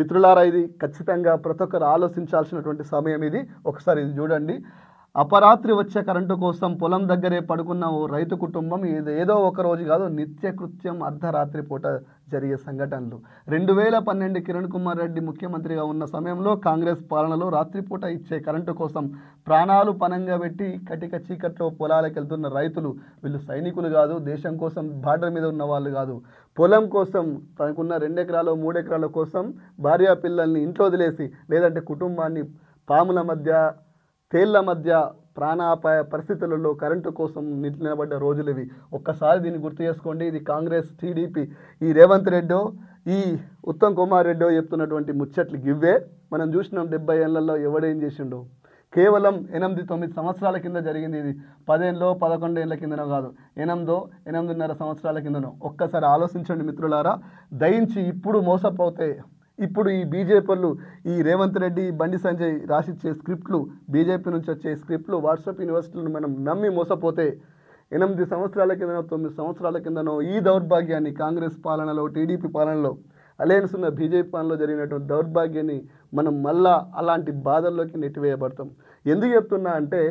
మిత్రులారా ఇది ఖచ్చితంగా ప్రతి ఒక్కరు ఆలోచించాల్సినటువంటి సమయం ఇది ఒకసారి ఇది చూడండి అపరాత్రి వచ్చే కరెంటు కోసం పొలం దగ్గరే పడుకున్న ఓ రైతు కుటుంబం ఏదో ఒక రోజు కాదు నిత్యకృత్యం అర్ధరాత్రి పూట జరిగే సంఘటనలు రెండు వేల పన్నెండు కిరణ్ కుమార్ రెడ్డి ముఖ్యమంత్రిగా ఉన్న సమయంలో కాంగ్రెస్ పాలనలో రాత్రిపూట ఇచ్చే కరెంటు కోసం ప్రాణాలు పనంగా పెట్టి కటిక చీకట్లో పొలాలకు వెళ్తున్న రైతులు వీళ్ళు సైనికులు కాదు దేశం కోసం బార్డర్ మీద ఉన్న వాళ్ళు కాదు పొలం కోసం తనకున్న రెండెకరాలు మూడెకరాల కోసం భార్యా పిల్లల్ని ఇంట్లో వదిలేసి లేదంటే కుటుంబాన్ని పాముల మధ్య తేళ్ల మధ్య ప్రాణాపాయ పరిస్థితులలో కరెంటు కోసం నిలబడ్డ రోజులు ఇవి ఒక్కసారి దీన్ని గుర్తు చేసుకోండి ఇది కాంగ్రెస్ టీడీపీ ఈ రేవంత్ రెడ్డో ఈ ఉత్తమ్ కుమార్ రెడ్డో చెప్తున్నటువంటి ముచ్చట్లు ఇవ్వే మనం చూసినాం డెబ్బై ఏళ్ళల్లో ఎవడేం చేసిండో కేవలం ఎనిమిది తొమ్మిది సంవత్సరాల కింద జరిగింది ఇది పదేళ్ళలో పదకొండేళ్ళ కిందనో కాదు ఎనిమిదో ఎనిమిదిన్నర సంవత్సరాల కిందనో ఒక్కసారి ఆలోచించండి మిత్రులారా దయించి ఇప్పుడు మోసపోతే ఇప్పుడు ఈ బీజేపీలు ఈ రేవంత్ రెడ్డి బండి సంజయ్ రాసిచ్చే స్క్రిప్ట్లు బీజేపీ నుంచి వచ్చే స్క్రిప్ట్లు వాట్సాప్ యూనివర్సిటీలను మనం నమ్మి మోసపోతే ఎనిమిది సంవత్సరాల కిందనో తొమ్మిది సంవత్సరాల కిందనో ఈ దౌర్భాగ్యాన్ని కాంగ్రెస్ పాలనలో టీడీపీ పాలనలో అలయన్స్ ఉన్న బీజేపీ పాలనలో జరిగినటువంటి దౌర్భాగ్యాన్ని మనం మళ్ళా అలాంటి బాధల్లోకి నెట్టివేయబడతాం ఎందుకు చెప్తున్నా అంటే